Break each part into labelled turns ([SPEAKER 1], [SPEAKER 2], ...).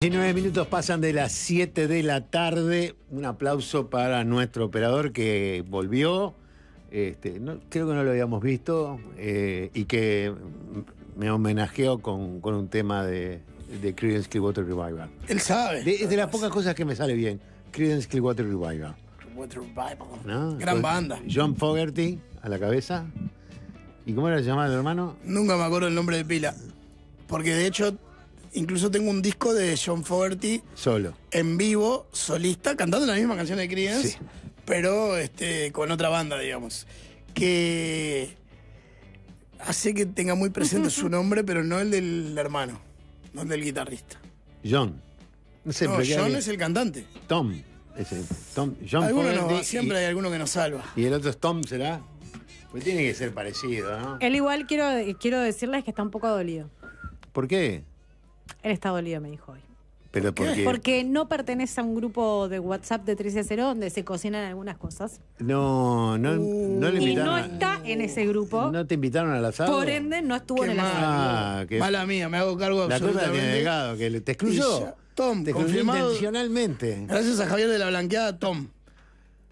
[SPEAKER 1] 19 minutos pasan de las 7 de la tarde. Un aplauso para nuestro operador que volvió. Este, creo que no lo habíamos visto eh, y que me homenajeó con, un tema de, Creedence Clearwater Revival. Él sabe. es de las pocas cosas que me sale bien. Creedence Clearwater Revival.
[SPEAKER 2] Clearwater Revival.
[SPEAKER 1] Gran banda. John Fogerty a la cabeza. ¿Y cómo era el llamado, hermano? Nunca me acuerdo el nombre de pila. Porque de hecho Incluso tengo un disco de John Fogerty. Solo.
[SPEAKER 2] En vivo, solista, cantando la misma canción de Creedence, pero este, con otra banda, digamos. Que hace que tenga muy presente su nombre, pero no el del hermano, no el del guitarrista.
[SPEAKER 1] John. No, John es el cantante. Tom. Es el Tom John siempre hay alguno que nos salva. ¿Y el otro es Tom, será? Pues tiene que ser parecido, ¿no? Él igual quiero, quiero decirles que está un poco dolido. ¿Por qué? Él está dolido, me dijo hoy. ¿Pero por qué? Porque no pertenece a un grupo de WhatsApp de 13 a 0 donde se cocinan algunas cosas. No, no, no le Y no está en ese grupo. ¿No te invitaron al asado? Por
[SPEAKER 2] ende, no estuvo en el asado. Ah, Mala mía, me hago cargo la cosa la tiene
[SPEAKER 1] que te excluyó. Tom, te excluyó confirmado. intencionalmente. Gracias a Javier de la Blanqueada, Tom.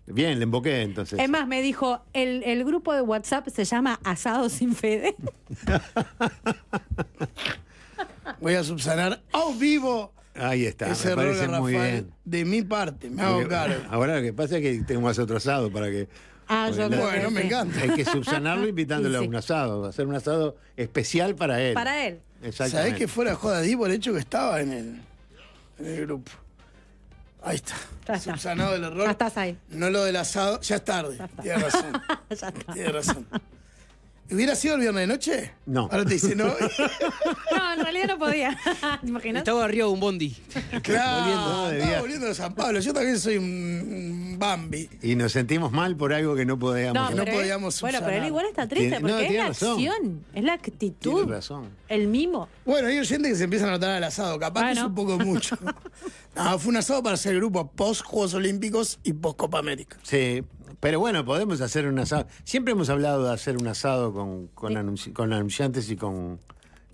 [SPEAKER 1] Bien, le emboqué entonces. Es más, me dijo, el, el grupo de WhatsApp se llama Asado sin Fede. Voy a subsanar a vivo. Ahí está, ese error parece Rafael, muy bien.
[SPEAKER 2] De mi parte, me hago cargo.
[SPEAKER 1] Ahora lo que pasa es que tengo más otro asado para que. Ah, Bueno, me encanta. Hay que subsanarlo invitándole a un asado, hacer un asado especial para él. Para él. Sabés que
[SPEAKER 2] fuera joda Divo el hecho que estaba en el, grupo. Ahí está. Subsanado el error. Ya estás ahí. No lo del asado. Ya es tarde. Tienes razón. Tienes razón. ¿Hubiera sido el viernes de noche?
[SPEAKER 1] No. Ahora te dice no. no,
[SPEAKER 2] en realidad no podía. ¿Te imaginas? Estaba
[SPEAKER 1] arriba de un bondi. Claro, estaba volviendo a San Pablo. Yo también soy un Bambi. Y nos sentimos mal por algo que no podíamos. No, no podíamos Bueno, pero él igual está triste porque es la acción, es la actitud. Tiene razón. El mimo. Bueno, hay gente que se empieza a notar al asado. Capaz que es un poco mucho. no, fue un asado para hacer el grupo post Juegos Olímpicos y post Copa América. Sí, pero bueno, podemos hacer un asado. Siempre hemos hablado de hacer un asado con, con, anunciantes y con,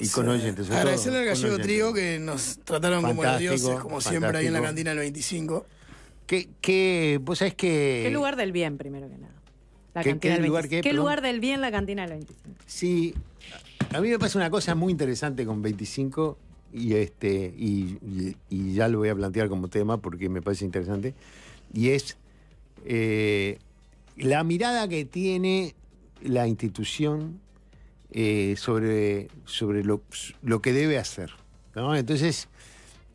[SPEAKER 1] oyentes. Agradecerle al gallego Trigo
[SPEAKER 2] que nos trataron como los dioses, como siempre ahí en la cantina del 25. que. ¿Qué lugar
[SPEAKER 1] del bien, primero que nada? La ¿Qué, cantina del lugar, ¿Qué, lugar del bien la cantina del 25? Sí, a mí me pasa una cosa muy interesante con 25 y este ya lo voy a plantear como tema porque me parece interesante y es eh, la mirada que tiene la institución eh, sobre, sobre lo, que debe hacer. Entonces, 25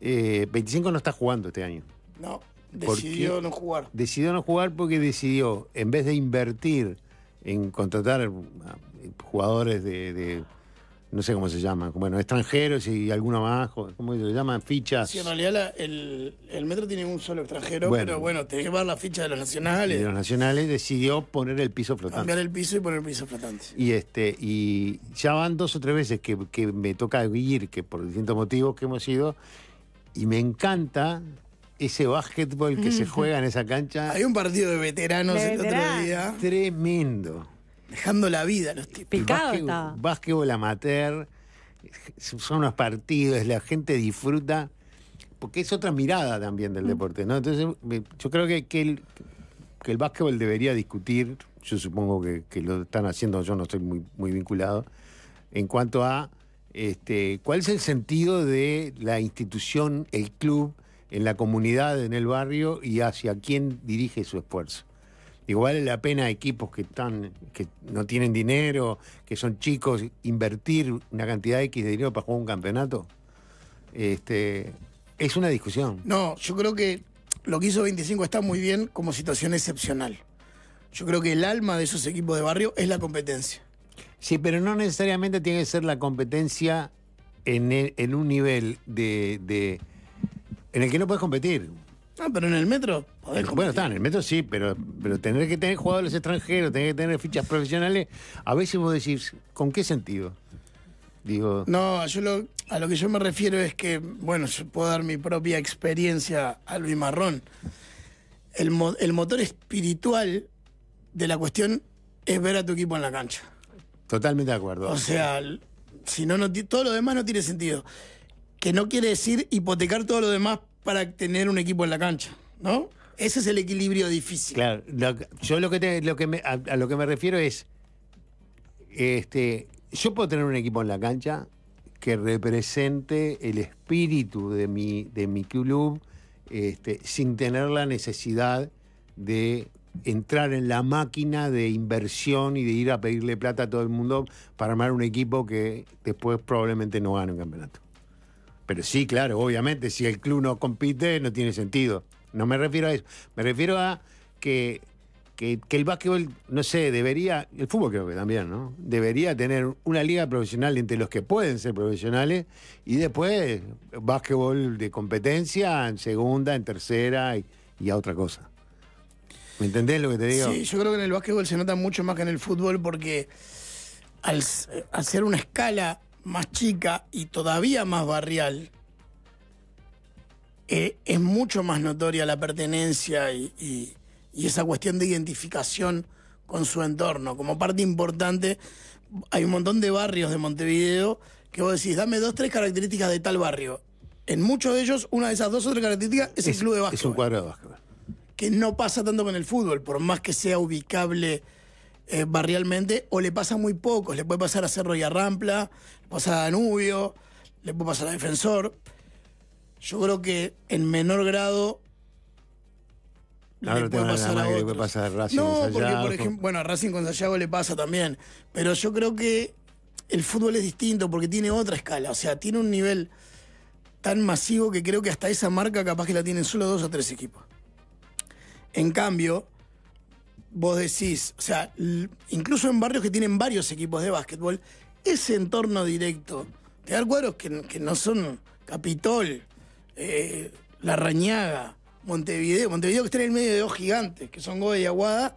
[SPEAKER 1] eh, no está jugando este año.
[SPEAKER 2] No, decidió no jugar.
[SPEAKER 1] Decidió no jugar porque decidió, en vez de invertir en contratar jugadores de no sé cómo se llama, bueno, extranjeros y alguno más, ¿cómo se llaman? Fichas. Sí, en
[SPEAKER 2] realidad la, el, metro tiene un solo extranjero, pero bueno, tenés que pagar la ficha de los nacionales. De los
[SPEAKER 1] nacionales decidió poner el piso flotante. Cambiar el
[SPEAKER 2] piso y poner el piso flotante.
[SPEAKER 1] Y este, y ya van dos o tres veces que, me toca ir, que por distintos motivos que hemos ido, y me encanta ese básquetbol que se juega en esa cancha. Hay un partido de veteranos de el otro día. Tremendo dejando la vida los tipos. Picado Básquetbol amateur, son unos partidos, la gente disfruta, porque es otra mirada también del mm. deporte, ¿no? Entonces, yo creo que, el, el básquetbol debería discutir, yo supongo que, lo están haciendo, yo no estoy muy, muy vinculado, en cuanto a este, cuál es el sentido de la institución, el club, en la comunidad, en el barrio y hacia quién dirige su esfuerzo. Igual la pena equipos que están, que no tienen dinero, que son chicos, invertir una cantidad X de dinero para jugar un campeonato. Este, es una discusión.
[SPEAKER 2] No, yo creo que lo que hizo 25 está muy bien como situación excepcional.
[SPEAKER 1] Yo creo que el alma de esos equipos de barrio es la competencia. Sí, pero no necesariamente tiene que ser la competencia en, un nivel de, de en el que no puedes competir. Ah, pero en el metro. bueno, está, en el metro sí, pero, pero tener que tener jugadores extranjeros, tener que tener fichas profesionales, a veces vos decís, ¿con qué sentido? Digo... No, yo a lo que yo me refiero es que, bueno, yo puedo dar mi
[SPEAKER 2] propia experiencia a Luis Marrón. El, motor espiritual de la cuestión es ver a tu equipo en la cancha.
[SPEAKER 1] Totalmente de acuerdo. O sea,
[SPEAKER 2] si no, no todo lo demás no tiene sentido. Que no quiere decir hipotecar todo lo
[SPEAKER 1] demás para tener un equipo en la cancha, ¿no? Ese es el equilibrio difícil. Claro, yo lo que, a, lo que me refiero es, este, yo puedo tener un equipo en la cancha que represente el espíritu de mi, de mi club este, sin tener la necesidad de entrar en la máquina de inversión y de ir a pedirle plata a todo el mundo para armar un equipo que después probablemente no gane un campeonato. Pero sí, claro, obviamente, si el club no compite, no tiene sentido. No me refiero a eso. Me refiero a que, el básquetbol, no sé, debería, el fútbol creo que también, ¿no? Debería tener una liga profesional entre los que pueden ser profesionales y después básquetbol de competencia en segunda, en tercera y, a otra cosa. ¿Me entendés lo que te digo? Sí,
[SPEAKER 2] yo creo que en el básquetbol se nota mucho más que en el fútbol porque al, hacer una escala más chica y todavía más barrial, eh, es mucho más notoria la pertenencia y, esa cuestión de identificación con su entorno. Como parte importante, hay un montón de barrios de Montevideo que vos decís, dame dos, tres características de tal barrio. En muchos de ellos, una de esas dos o tres características es, el club de básquetbol. Es un
[SPEAKER 1] cuadro de
[SPEAKER 2] Que no pasa tanto con el fútbol, por más que sea ubicable eh, barrialmente, o le pasa muy pocos. Le puede pasar a Cerro y a Rampla, le pasa a Danubio, le puede pasar a Defensor. Yo creo que en menor grado
[SPEAKER 1] le puede, pasar a otros. No, porque por ejemplo,
[SPEAKER 2] bueno, a Racing con Sayago le pasa también, pero yo creo que el fútbol es distinto porque tiene otra escala, o sea, tiene un nivel tan masivo que creo que hasta esa marca capaz que la tienen solo dos o tres equipos. En cambio, vos decís, o sea, incluso en barrios que tienen varios equipos de básquetbol, ese entorno directo, te da cuadros que, no son Capitol, eh, La Rañaga, Montevideo, Montevideo que está en el medio de dos gigantes, que son Goya y Aguada,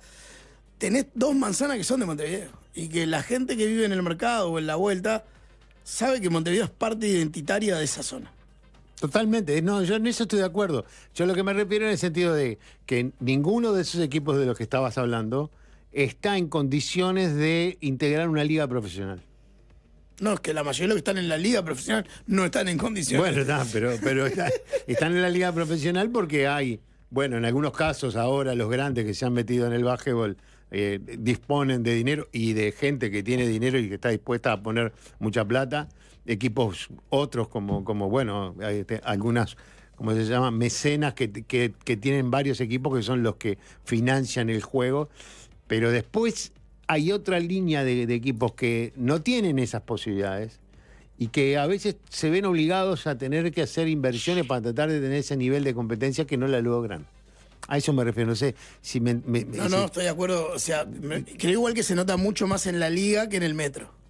[SPEAKER 2] tenés dos manzanas que son de Montevideo. Y que la gente que vive en el mercado o en la vuelta
[SPEAKER 1] sabe que Montevideo es parte identitaria de esa zona. Totalmente, no, yo en eso estoy de acuerdo. Yo lo que me refiero en el sentido de que ninguno de esos equipos de los que estabas hablando está en condiciones de integrar una liga profesional. No, es que la mayoría de los que están en la liga profesional no están en condiciones. Bueno, pero, pero están en la liga profesional porque hay, bueno, en algunos casos ahora los grandes que se han metido en el básquetbol eh, disponen de dinero y de gente que tiene dinero y que está dispuesta a poner mucha plata equipos otros como, como bueno, este, algunas, como se llama, mecenas que, tienen varios equipos que son los que financian el juego, pero después hay otra línea de, equipos que no tienen esas posibilidades y que a veces se ven obligados a tener que hacer inversiones para tratar de tener ese nivel de competencia que no la logran. A eso me refiero, no sé si me... no, no, estoy
[SPEAKER 2] de acuerdo. O sea, creo igual que se nota mucho más en la liga que en el metro.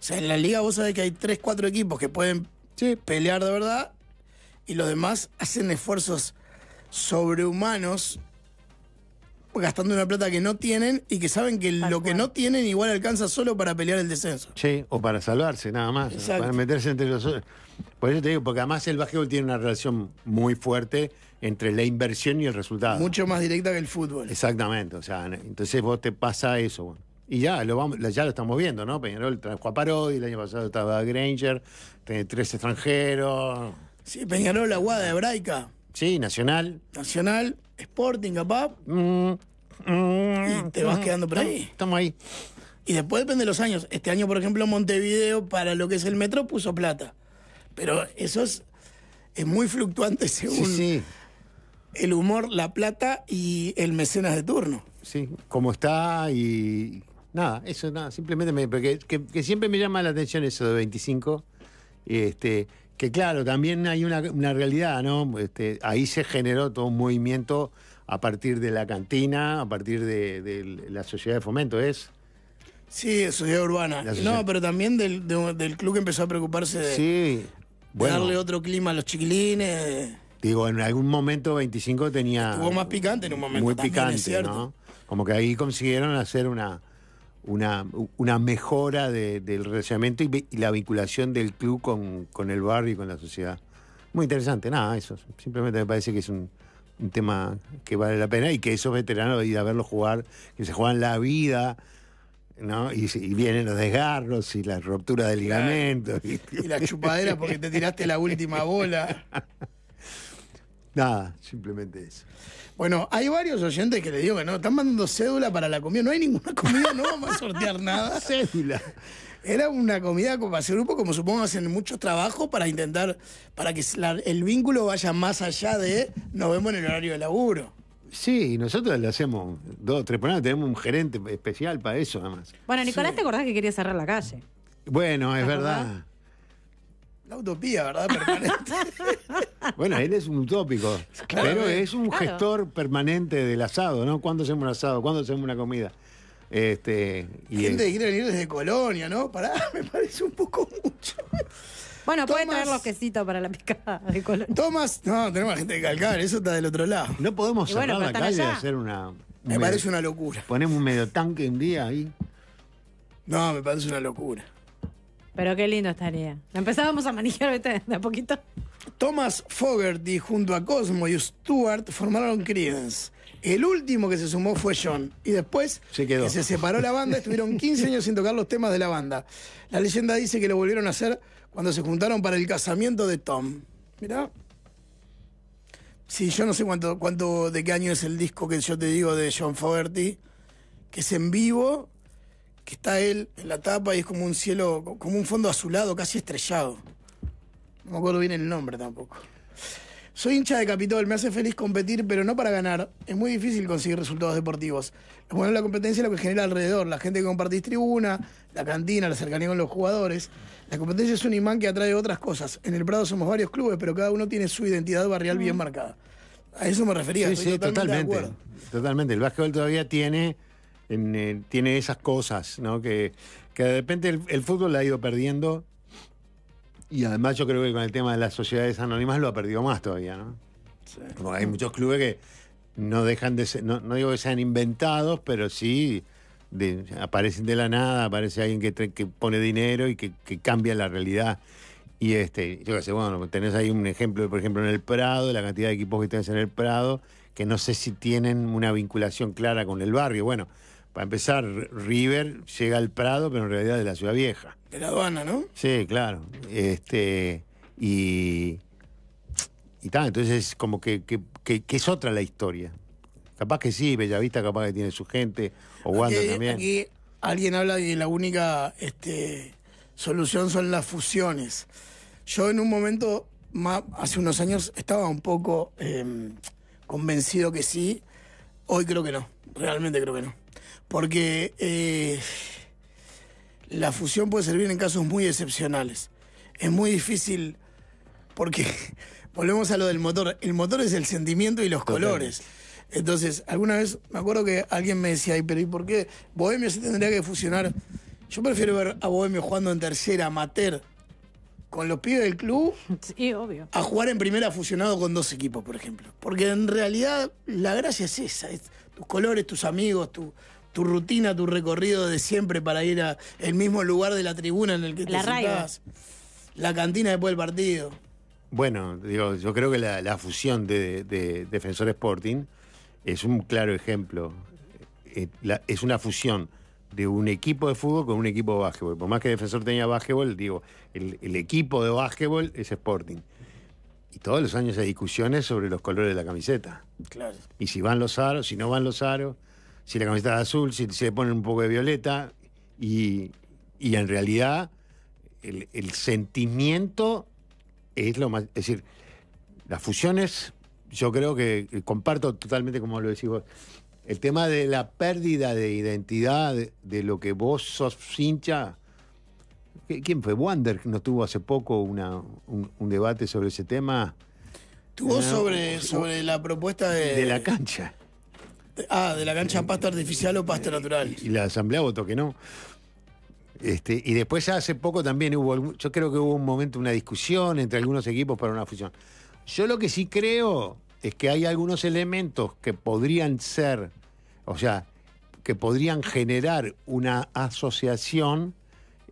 [SPEAKER 2] O sea, en la liga vos sabés que hay 3, 4 equipos que pueden pelear de verdad y los demás hacen esfuerzos sobrehumanos gastando una plata que no tienen y que saben que lo que no tienen igual alcanza solo para pelear el descenso.
[SPEAKER 1] Sí, o para salvarse nada más, para meterse entre los Por eso te digo, porque además el básquetbol tiene una relación muy fuerte entre la inversión y el resultado. Mucho más directa que el fútbol. Exactamente, o sea, entonces vos te pasa eso. Bueno. Y ya lo, vamos, ya lo estamos viendo, ¿no? Peñarol trajo a Parodi, el año pasado estaba Granger, tres extranjeros. Sí, Peñarol, de Hebraica. Sí, Nacional. Nacional, Sporting, capaz. Mm,
[SPEAKER 2] y mm, te vas mm, quedando por ahí. Estamos ahí. Y después depende de los años. Este año, por ejemplo, Montevideo, para lo que es el metro, puso plata. Pero eso es,
[SPEAKER 1] muy fluctuante según sí. el humor, la plata y el mecenas de turno. Sí, cómo está y nada, eso nada, simplemente me, porque, que, siempre me llama la atención eso de 25, este, que claro, también hay una, realidad, ¿no? Este, ahí se generó todo un movimiento a partir de la cantina, a partir de, la sociedad de fomento, ¿es? Sí, sociedad urbana. No,
[SPEAKER 2] pero también del, club que empezó a preocuparse de, sí. darle otro clima a los chiquilines.
[SPEAKER 1] Digo, en algún momento 25 tenía... Estuvo más picante en un momento. Muy picante, ¿no? Como que ahí consiguieron hacer una una, una mejora del relacionamiento y, la vinculación del club con, el barrio y con la sociedad. Muy interesante, nada, eso. Simplemente me parece que es un, tema que vale la pena y que esos veteranos, y a verlos jugar, que se juegan la vida, ¿no? Y, vienen los desgarros y las rupturas de ligamento. Y, y la chupadera porque te
[SPEAKER 2] tiraste la última bola.
[SPEAKER 1] Nada, simplemente eso.
[SPEAKER 2] Bueno, hay varios oyentes que le digo que no, están mandando cédula para la comida. No hay ninguna comida, no vamos a sortear nada. Cédula. Era una comida para ese grupo, como supongo hacen mucho trabajo para intentar, para que el vínculo vaya más allá de nos vemos en el horario de laburo. Sí, nosotros le hacemos
[SPEAKER 1] dos, tres problemas, tenemos un gerente especial para eso, nada más. Bueno, Nicolás, ¿te acordás que quería cerrar la calle? Bueno, es verdad. La utopía, ¿verdad?
[SPEAKER 2] Permanente.
[SPEAKER 1] Bueno, él es un utópico, pero eh, es un gestor permanente del asado, ¿no? ¿Cuándo hacemos un asado? ¿Cuándo hacemos una comida? Este, Gente que quiere venir desde Colonia, ¿no? Pará, me parece un poco
[SPEAKER 2] mucho. Bueno, puede pueden traer los quesitos para la picada de Colonia. Tomás, no, tenemos gente de Calcar, eso está del otro lado. No podemos cerrar la calle y hacer
[SPEAKER 1] una... Me parece una locura. Ponemos un medio tanque en día ahí. No, me parece una locura. Pero qué lindo estaría. Empezábamos a manejar, de a poquito. Thomas
[SPEAKER 2] Fogerty junto a Cosmo y Stuart formaron Creedence. El último que se sumó fue John. Y después se, Que se separó la banda. Estuvieron 15 años sin tocar los temas de la banda. La leyenda dice que lo volvieron a hacer cuando se juntaron para el casamiento de Tom. Mirá. Sí, yo no sé cuánto, cuánto de qué año es el disco que yo te digo de John Fogerty, que es en vivo que está él en la tapa y es como un cielo, como un fondo azulado, casi estrellado. No me acuerdo bien el nombre tampoco. Soy hincha de Capitol, me hace feliz competir, pero no para ganar. Es muy difícil conseguir resultados deportivos. Lo bueno de la competencia es lo que genera alrededor, la gente que compartís tribuna, la cantina, la cercanía con los jugadores. La competencia es un imán que atrae otras cosas. En el Prado somos varios clubes, pero cada uno tiene su identidad barrial bien mm. marcada.
[SPEAKER 1] A eso me refería. Sí, Totalmente. totalmente. El básquetbol todavía tiene eh, tiene esas cosas, ¿no? Que, que de repente el, fútbol la ha ido perdiendo y además yo creo que con el tema de las sociedades anónimas lo ha perdido más todavía, ¿no? hay muchos clubes que no dejan de ser, no, digo que sean inventados, pero sí aparecen de la nada, aparece alguien que, pone dinero y que, que, cambia la realidad. Y este, yo qué sé, bueno, tenés ahí un ejemplo, por ejemplo, en el Prado, la cantidad de equipos que tenés en el Prado, que no sé si tienen una vinculación clara con el barrio. Bueno, para empezar, River llega al Prado, pero en realidad es de la Ciudad Vieja.
[SPEAKER 2] De la aduana, ¿no?
[SPEAKER 1] Sí, claro. Este, y. Y tal, entonces como que, es otra la historia. Capaz que sí, Bellavista capaz que tiene su gente, o Wanda también. Aquí
[SPEAKER 2] alguien habla de que la única este, solución son las fusiones. Yo en un momento, hace unos años, estaba un poco em, convencido que sí, hoy creo que no, realmente creo que no porque eh, la fusión puede servir en casos muy excepcionales. Es muy difícil porque volvemos a lo del motor. El motor es el sentimiento y los colores. Entonces, alguna vez me acuerdo que alguien me decía, pero ¿y por qué Bohemio se tendría que fusionar? Yo prefiero ver a Bohemio jugando en tercera, amateur, con los pibes del club. Sí, obvio. A jugar en primera fusionado con dos equipos, por ejemplo. Porque en realidad la gracia es esa: tus colores, tus amigos, tu, tu rutina, tu recorrido de siempre para ir al mismo lugar de la tribuna en el que te sentabas. La cantina después del partido.
[SPEAKER 1] Bueno, digo, yo creo que la, fusión de, Defensor Sporting es un claro ejemplo. Eh, es una fusión de un equipo de fútbol con un equipo de básquetbol. Por más que Defensor tenía básquetbol, digo, el, equipo de básquetbol es Sporting. Y todos los años hay discusiones sobre los colores de la camiseta. Claro. Y si van los aros, si no van los aros si la camiseta es azul, si, se le ponen un poco de violeta, y, en realidad el, sentimiento es lo más... Es decir, las fusiones, yo creo que comparto totalmente como lo decís vos, el tema de la pérdida de identidad de, lo que vos sos hincha. ¿Quién fue? Wander nos tuvo hace poco una, un, debate sobre ese tema. Tuvo sobre, sobre la propuesta de, de la cancha.
[SPEAKER 2] Ah, de la cancha
[SPEAKER 1] pasta artificial o pasta natural. Y la asamblea votó que no. Este, y después hace poco también hubo, yo creo que hubo un momento, una discusión entre algunos equipos para una fusión. Yo lo que sí creo es que hay algunos elementos que podrían ser, o sea, que podrían generar una asociación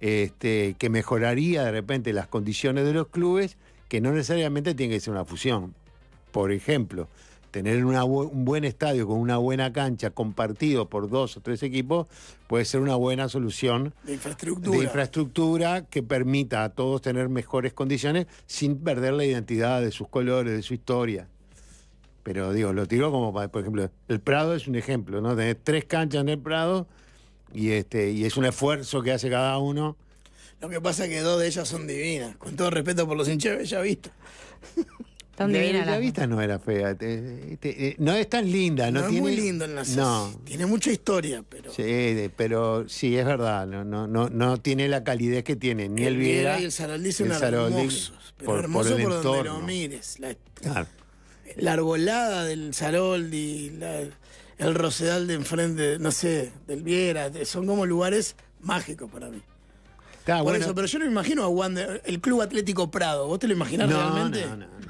[SPEAKER 1] este, que mejoraría de repente las condiciones de los clubes, que no necesariamente tiene que ser una fusión. Por ejemplo, tener un buen estadio con una buena cancha compartido por dos o tres equipos puede ser una buena solución de infraestructura, infraestructura que permita a todos tener mejores condiciones sin perder la identidad de sus colores, de su historia. Pero digo, lo tiro como para, por ejemplo, el Prado es un ejemplo, ¿no? tener tres canchas en el Prado y este y es un esfuerzo que hace cada uno. Lo que pasa es que dos de ellas son divinas, con todo respeto por los hinchas ya visto
[SPEAKER 2] la vista
[SPEAKER 1] no era fea. Eh, este, eh, no es tan linda. No, tiene, es muy lindo en la No. Tiene mucha historia, pero. Sí, pero sí, es verdad. No, no, no, no tiene la calidez que tiene ni el, Viera. el Saroldi. son hermosos. Pero hermoso por, donde lo mires. La,
[SPEAKER 2] arbolada del Saroldi, el Rosedal de enfrente, no sé, del Viera. Son como lugares mágicos para mí. por eso, pero yo no me imagino a el Club Atlético Prado. ¿Vos te lo imaginás realmente? No, no, no.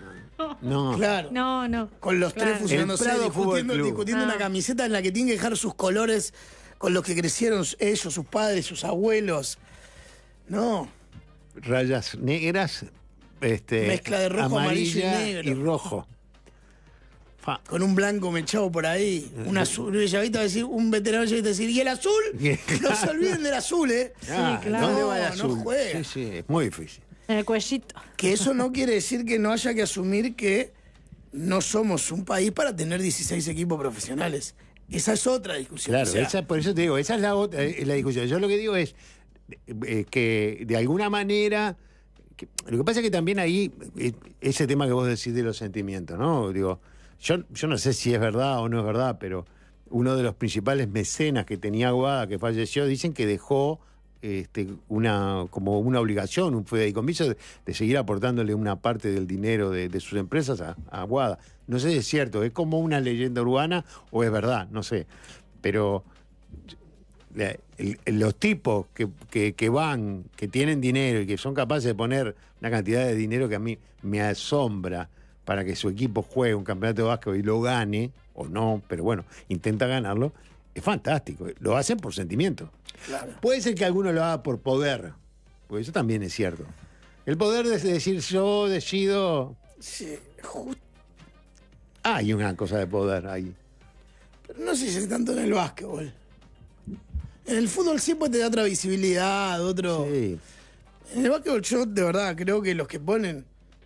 [SPEAKER 2] No. Claro. No, no. Con los tres fusionándose, discutiendo, una ah. camiseta en la que tienen que dejar sus colores con los que crecieron ellos, sus padres, sus abuelos. No. Rayas negras,
[SPEAKER 1] este. Mezcla de rojo, amarillo y negro. Y rojo.
[SPEAKER 2] Con un blanco mechado por ahí, un eh. azul, decir, un veterano que decir, ¿y el azul? no se olviden del azul, ¿eh? Sí, ah, claro. No,
[SPEAKER 1] Sí, sí, es muy difícil.
[SPEAKER 2] En el cuellito. Que eso no quiere decir que no haya que asumir que no somos un país para tener 16 equipos profesionales. Esa es otra discusión. Claro, por
[SPEAKER 1] eso te digo, esa es la, otra, eh, la discusión. Yo lo que digo es eh, que de alguna manera... lo que pasa es que también ahí, eh, ese tema que vos decís de los sentimientos, ¿no? Digo, yo, yo no sé si es verdad o no es verdad, pero uno de los principales mecenas que tenía Aguada, que falleció, dicen que dejó este, una, como una obligación, un fideicomiso, de, de seguir aportándole una parte del dinero de, sus empresas a, Aguada. No sé si es cierto, es como una leyenda urbana o es verdad, no sé. Pero los tipos que, van, que tienen dinero y que son capaces de poner una cantidad de dinero que a mí me asombra para que su equipo juegue un campeonato de básquet y lo gane, o no, pero bueno, intenta ganarlo, es fantástico. Eh, lo hacen por sentimiento. Puede ser que alguno lo haga por poder, porque eso también es cierto. El poder de decir yo decido. Hay una cosa de poder ahí.
[SPEAKER 2] Pero no sé si es tanto en el básquetbol. En el fútbol siempre te da otra visibilidad, otro. En el básquetbol yo de verdad creo que los que ponen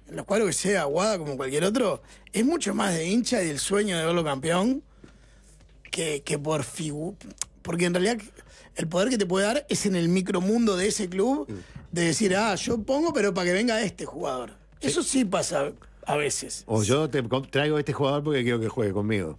[SPEAKER 2] en los cuadros que sea Aguada como cualquier otro, es mucho más de hincha y del sueño de verlo campeón que, que por figura. Porque en realidad el poder que te puede dar es en el micromundo de ese club, mm. de decir, ah, yo pongo, pero para que venga este jugador. Eso sí pasa
[SPEAKER 1] a veces. O yo te traigo este jugador porque quiero que juegue conmigo.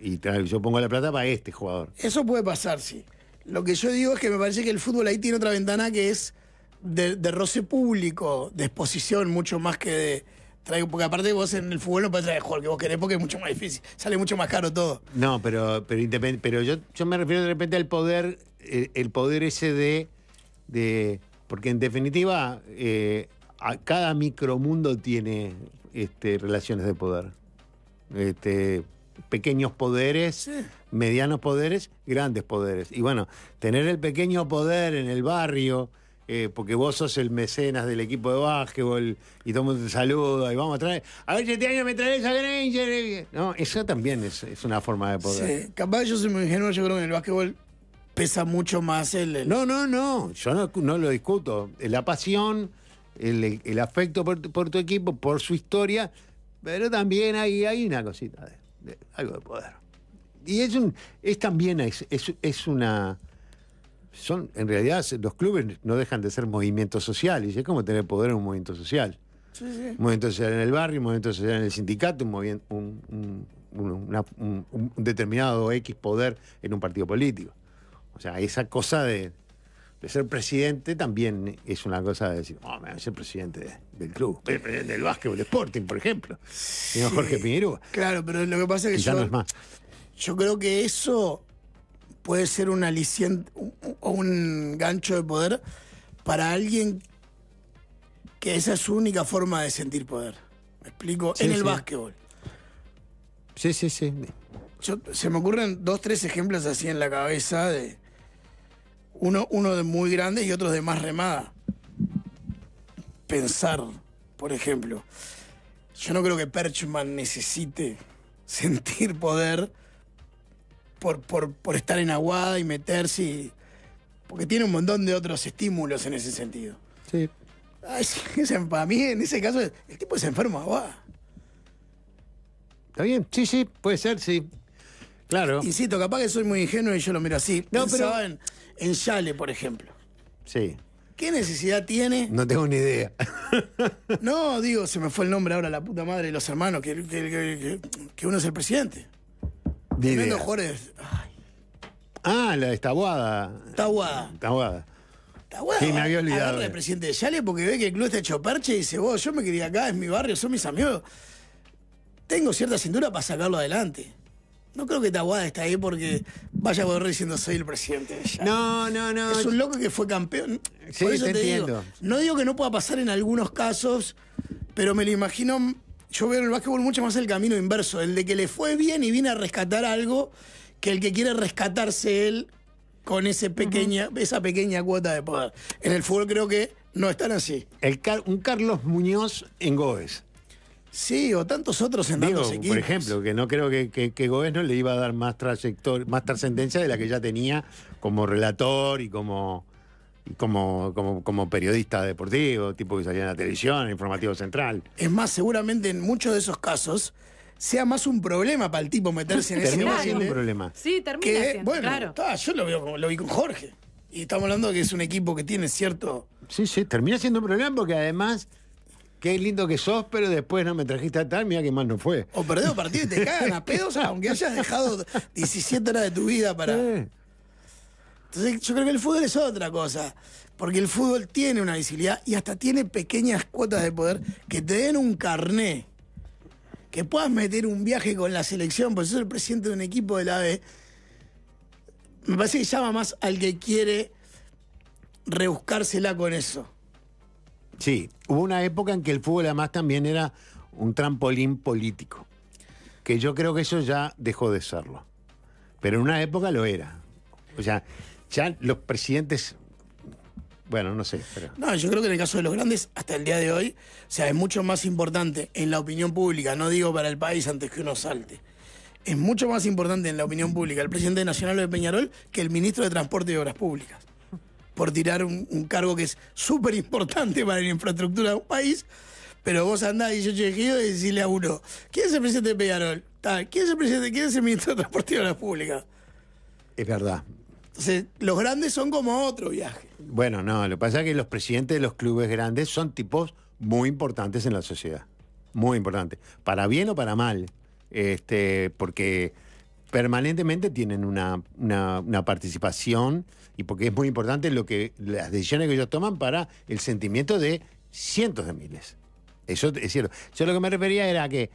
[SPEAKER 1] Y yo pongo la plata para este jugador.
[SPEAKER 2] Eso puede pasar, sí. Lo que yo digo es que me parece que el fútbol ahí tiene otra ventana que es de roce público, de exposición, mucho más que de, Traigo, porque aparte vos en el
[SPEAKER 1] fútbol no puedes traer el jugador que vos querés porque es mucho más difícil, sale mucho más caro todo. No, pero, pero, yo, me refiero de repente al poder, el, poder ese de, Porque en definitiva, eh, cada micromundo tiene este, relaciones de poder. Este, pequeños poderes, medianos poderes, grandes poderes. Y bueno, tener el pequeño poder en el barrio eh, porque vos sos el mecenas del equipo de básquetbol y todo el mundo te saluda y vamos a traer, a ver este año me traes a Granger. Eh, no, eso también es, una forma de poder.
[SPEAKER 2] Sí, capaz yo soy muy ingenuo,
[SPEAKER 1] yo creo que en el básquetbol pesa mucho más el... No, no, no, yo no, lo discuto. La pasión, el, afecto por, tu equipo, por su historia, pero también hay, hay una cosita, de, algo de poder. Y es, un, es también, es una son, en realidad, los clubes no dejan de ser movimientos sociales, es como tener poder en un movimiento social. Un movimiento social en el barrio, un movimiento social en el sindicato, un, un, determinado X poder en un partido político. O sea, esa cosa de, de ser presidente también es una cosa de decir, oh, me voy a ser presidente del club, el eh, presidente eh, del básquetbol Sporting, por ejemplo. Señor Jorge Piñerúa. Claro, pero lo que pasa es que. no es más. Yo creo que eso
[SPEAKER 2] puede ser un aliciente o un gancho de poder para alguien que esa es su única forma de sentir poder. ¿Me explico? en el básquetbol. Sí, sí, sí. se me ocurren dos, tres ejemplos así en la cabeza de uno, uno de muy grande... y otro de más remada. Pensar, por ejemplo. Yo no creo que Perchman necesite sentir poder por, por, estar en Aguada y meterse. porque tiene un montón de otros estímulos en ese sentido. Sí. Ay, ah, para mí, en ese caso, el tipo se enferma, va. Está bien, sí, sí, puede ser, sí. Claro. Insisto, capaz que soy muy ingenuo y yo lo miro así. No, pero... en, en Yale, por ejemplo. Sí. ¿Qué necesidad tiene? No tengo ni idea. no, digo, se me fue el nombre ahora, la puta madre de los hermanos, que, que, que,
[SPEAKER 1] que uno es el presidente. Ah, la de Tawada. Tawada. Tabuada. Sí, me había olvidado.
[SPEAKER 2] el presidente de Yale porque ve que el club está hecho parche y dice, vos, yo me quería acá, es mi barrio, son mis amigos. Tengo cierta cintura para sacarlo adelante. No creo que Tawada esté ahí porque vaya a rey diciendo soy el presidente. No, no, no. Es un loco que fue campeón. Sí, no digo que no pueda pasar en algunos casos, pero me lo imagino yo veo en el básquetbol mucho más el camino inverso, el de que le fue bien y viene a rescatar algo que el que quiere rescatarse él con ese pequeña, esa pequeña cuota de poder. En el fútbol creo que
[SPEAKER 1] no están así. El un Carlos Muñoz en Gómez. Sí, o tantos otros en Por ejemplo, que no creo que, que, que no le iba a dar más trayectoria, más trascendencia de la que ya tenía como relator y como como, como, como periodista deportivo, tipo que salía en la televisión, en Informativo Central.
[SPEAKER 2] Es más, seguramente en muchos de esos casos sea más un problema para el tipo meterse en ese Termina siendo un problema. Sí,
[SPEAKER 1] termina siendo, bueno, claro. yo lo, vi con Jorge. Y estamos hablando de que es un equipo que tiene cierto... Sí, sí, termina siendo un problema porque además... Qué lindo que sos, pero después no me trajiste a tal, mira que mal no fue. O perdés partido y te cagan a pedos, aunque hayas dejado 17 horas de tu vida
[SPEAKER 2] para... Entonces yo creo que el fútbol es otra cosa, porque el fútbol tiene una visibilidad y hasta tiene pequeñas cuotas de poder que te den un carné, que puedas meter un viaje con la selección, porque eso el presidente de un equipo de la B, me parece que llama más al que quiere rebuscársela con eso.
[SPEAKER 1] Sí, hubo una época en que el fútbol además también era un trampolín político, que yo creo que eso ya dejó de serlo, pero en una época lo era. O sea, ya los presidentes bueno, no sé.
[SPEAKER 2] No, yo creo que en el caso de los grandes, hasta el día de hoy, o sea, es mucho más importante en la opinión pública, no digo para el país antes que uno salte. Es mucho más importante en la opinión pública el presidente nacional de Peñarol que el ministro de Transporte y Obras Públicas. Por tirar un, cargo que es súper importante para la infraestructura de un país, pero vos andás 18 yo giro y decirle a uno: ¿Quién es el presidente de Peñarol? ¿Quién es el presidente? ¿Quién es el ministro de Transporte y Obras Públicas?
[SPEAKER 1] Es verdad, entonces, los grandes son como otro viaje. Bueno, no, lo que pasa es que los presidentes de los clubes grandes son tipos muy importantes en la sociedad. Muy importantes. Para bien o para mal. Este, porque permanentemente tienen una, participación y porque es muy importante lo que las decisiones que ellos toman para el sentimiento de cientos de miles. Eso es cierto. Yo lo que me refería era que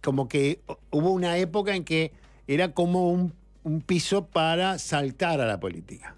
[SPEAKER 1] como que hubo una época en que era como un un piso para saltar a la política.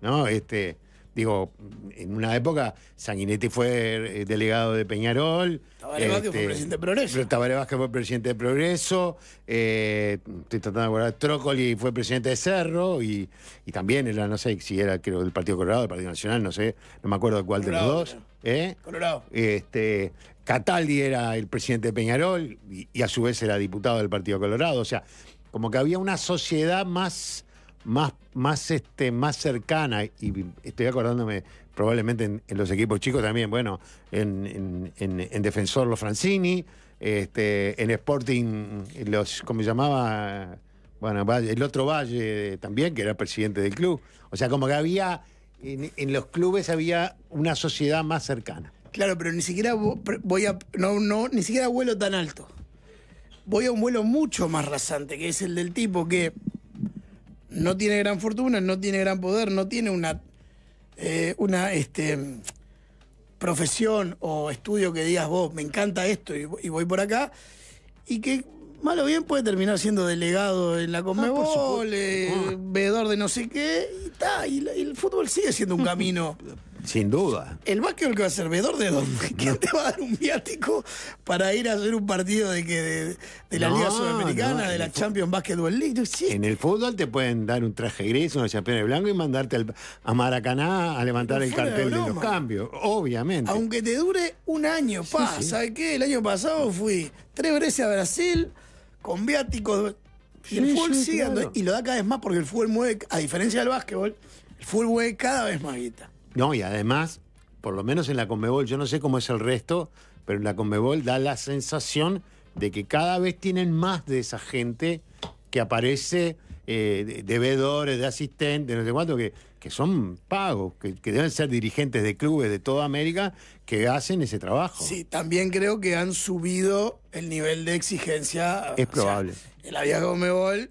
[SPEAKER 1] ¿No? Este, digo, en una época Sanguinetti fue eh, delegado de Peñarol. Tabaré Vázquez fue este, presidente de Progreso. Tabaré Vázquez fue presidente de Progreso. Eh, estoy tratando de acordar, Trócoli fue presidente de Cerro y, también era, no sé si era, creo, del Partido Colorado, del Partido Nacional, no sé, no me acuerdo cuál de los dos. ¿eh? Colorado. Este, Cataldi era el presidente de Peñarol y, y a su vez era diputado del Partido Colorado. O sea, como que había una sociedad más, más, más, este, más cercana, y estoy acordándome probablemente en, los equipos chicos también, bueno, en, en, en Defensor los Francini, este, en Sporting los, ¿cómo se llamaba? Bueno, el otro Valle también, que era presidente del club. O sea, como que había, en los clubes había una sociedad más cercana. Claro, pero ni siquiera voy a. No, no, ni siquiera vuelo tan alto
[SPEAKER 2] voy a un vuelo mucho más rasante, que es el del tipo que no tiene gran fortuna, no tiene gran poder, no tiene una, eh, una este, profesión o estudio que digas vos, me encanta esto y, voy por acá, y que o bien puede terminar siendo delegado en la ah, Conmebol, eh, ah. veedor de no sé qué, y, y, el fútbol sigue siendo un camino sin duda. El básquetbol que va a ser de dónde? ¿Quién te va a dar un viático para ir a hacer un partido de que de, la Liga Sudamericana, de la
[SPEAKER 1] Champions Basketball League? En el fútbol te pueden dar un traje gris, unos de blancos y mandarte al, a Maracaná a levantar el cartel de, los cambios, obviamente.
[SPEAKER 2] Aunque te dure un año, pasa ¿sabes qué? El año pasado fui tres veces a Brasil con viáticos. Y el fútbol sigue y lo da cada vez más porque el fútbol
[SPEAKER 1] mueve, a diferencia del básquetbol, el fútbol mueve cada vez más guita. No, y además, por lo menos en la Conmebol, yo no sé cómo es el resto, pero en la Conmebol da la sensación de que cada vez tienen más de esa gente que aparece eh, de, de, de asistentes, no sé cuánto, que, que son pagos, que, deben ser dirigentes de clubes de toda América que hacen ese trabajo. Sí, también creo que han subido el nivel
[SPEAKER 2] de exigencia. Es probable. En la el Conmebol,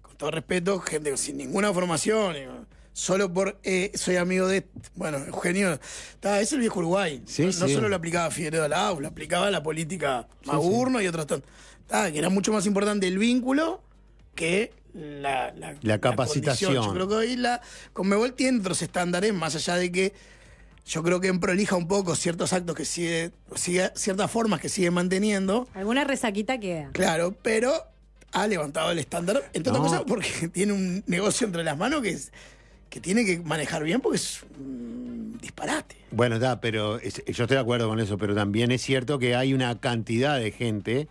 [SPEAKER 2] con todo respeto, gente sin ninguna formación solo por eh, soy amigo de. Bueno, Eugenio. es el viejo Uruguay. no, solo lo aplicaba Figueredo Lau, lo aplicaba la política Magurno y otros Que era mucho más importante el vínculo que la,
[SPEAKER 1] la, capacitación. yo creo
[SPEAKER 2] que hoy la Mebol tiene otros estándares, más allá de que yo creo que en prolija un poco ciertos actos que sigue, ciertas formas que sigue manteniendo.
[SPEAKER 1] Alguna resaquita queda.
[SPEAKER 2] Claro, pero ha levantado el estándar, en todas porque tiene un negocio entre las manos que es que tiene que manejar bien porque es un
[SPEAKER 1] disparate. Bueno, da, pero yo estoy de acuerdo con eso, pero también es cierto que hay una cantidad de gente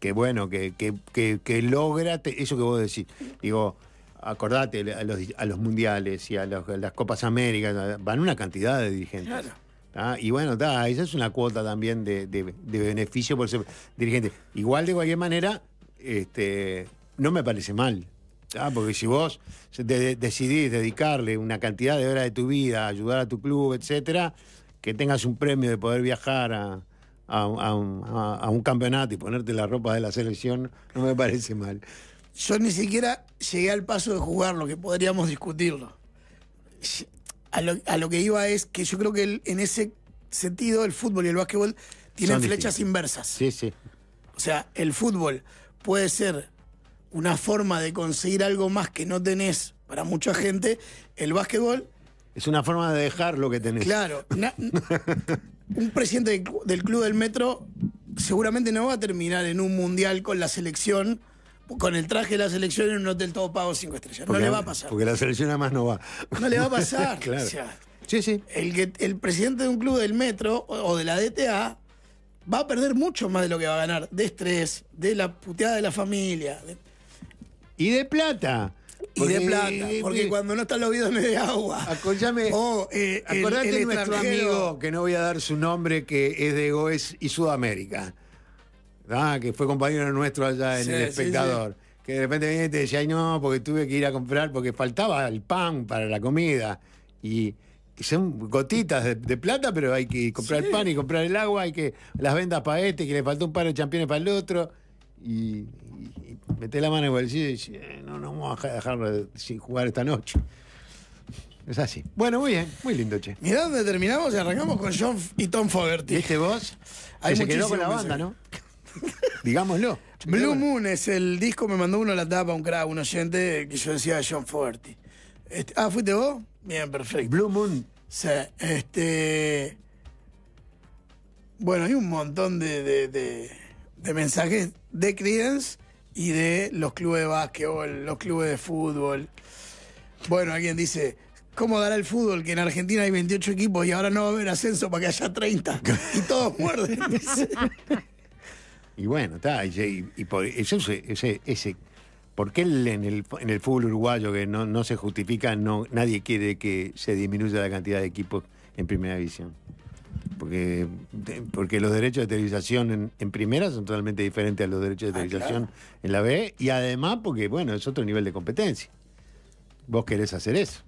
[SPEAKER 1] que, bueno, que, que, logra eso que vos decís. Digo, acordate, a los, a los mundiales y a, las Copas Américas van una cantidad de dirigentes. Claro. y bueno, está esa es una cuota también de, de, de, beneficio por ser dirigente. Igual de cualquier manera, este, no me parece mal. Ah, porque si vos decidís dedicarle una cantidad de horas de tu vida, a ayudar a tu club, etcétera, que tengas un premio de poder viajar a, un, campeonato y ponerte la ropa de la selección, no me parece mal. Yo ni siquiera llegué al paso de
[SPEAKER 2] jugarlo, que podríamos discutirlo. A lo, que iba es que yo creo que en ese sentido el fútbol y el básquetbol tienen flechas inversas. Sí, sí. O sea, el fútbol puede ser una forma de conseguir algo más que no tenés para mucha gente, el básquetbol. Es una forma de dejar lo que tenés. Claro. un presidente del, Club del Metro seguramente no va a terminar en un mundial con la selección, con el traje de la selección en un hotel todo pago cinco estrellas. no le va a pasar. Porque la
[SPEAKER 1] selección además no va. No le va a pasar. claro.
[SPEAKER 2] sí, sí. El, el presidente de un club del Metro o de la DTA va a perder mucho más de lo que va a ganar, de estrés, de la puteada de la familia. De, y de plata. y de plata, porque eh, eh, cuando no están los bidones de agua. Ah, eh, acordate nuestro amigo,
[SPEAKER 1] que no voy a dar su nombre, que es de Goes y Sudamérica. Ah, que fue compañero nuestro allá en El Espectador. Que de repente viene y te decía, Ay, no, porque tuve que ir a comprar, porque faltaba el pan para la comida. Y son gotitas de, plata, pero hay que comprar el pan y comprar el agua, hay que las vendas para este, que le faltó un par de championes para el otro. y Mete la mano en el bolsillo y dice, eh, no, no vamos a dejar sin jugar esta noche. Es así. Bueno, muy bien, muy lindo, che. Mirá dónde terminamos y arrancamos con John y Tom Fogerty. este vos? Ahí se quedó con la banda, ¿no?
[SPEAKER 2] Digámoslo. Blue Moon es el disco, me mandó uno a la tapa, un crack, un oyente, que yo decía John Fogerty. Este, ah, ¿fuiste vos? Bien, perfecto. Blue Moon. Sí, este. Bueno, hay un montón de, de, de mensajes de Credence y de los clubes de básquetbol, los clubes de fútbol. Bueno, alguien dice, ¿cómo dará el fútbol que en Argentina hay 28 equipos y ahora no va a haber ascenso para que haya 30? Y todos muerden.
[SPEAKER 1] y bueno, está, y, por eso ese, ese ¿Por qué en el, en el, fútbol uruguayo que no, no se justifica, no, nadie quiere que se disminuya la cantidad de equipos en primera división? porque, porque los derechos de televisación en, primera son totalmente diferentes a los derechos de ah, televisación en la B, y además porque, bueno, es otro nivel de competencia. Vos querés hacer eso.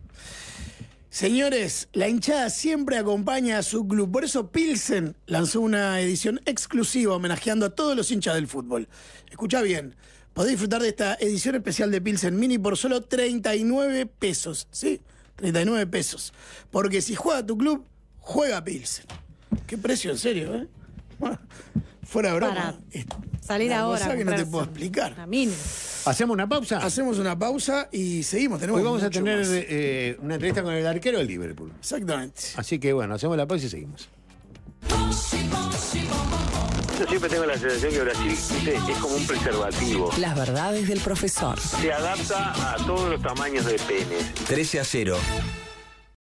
[SPEAKER 1] Señores, la hinchada siempre acompaña
[SPEAKER 2] a su club. Por eso Pilsen lanzó una edición exclusiva homenajeando a todos los hinchas del fútbol. Escucha bien, podés disfrutar de esta edición especial de Pilsen Mini por solo 39 pesos. Sí, 39 pesos. Porque si juega tu club, juega Pilsen. Qué precio, en serio, ¿eh? Fuera de broma.
[SPEAKER 1] salir ahora. Cosa que no te puedo explicar.
[SPEAKER 2] ¿Hacemos una pausa? Hacemos una pausa y seguimos.
[SPEAKER 1] Tenemos Hoy vamos a tener eh, una entrevista con el arquero del Liverpool. Exactamente. Así que bueno, hacemos la pausa y seguimos. Yo siempre tengo la sensación que Brasil es como un preservativo. Las verdades del profesor. Se adapta a todos los tamaños de pene. 13 a 0.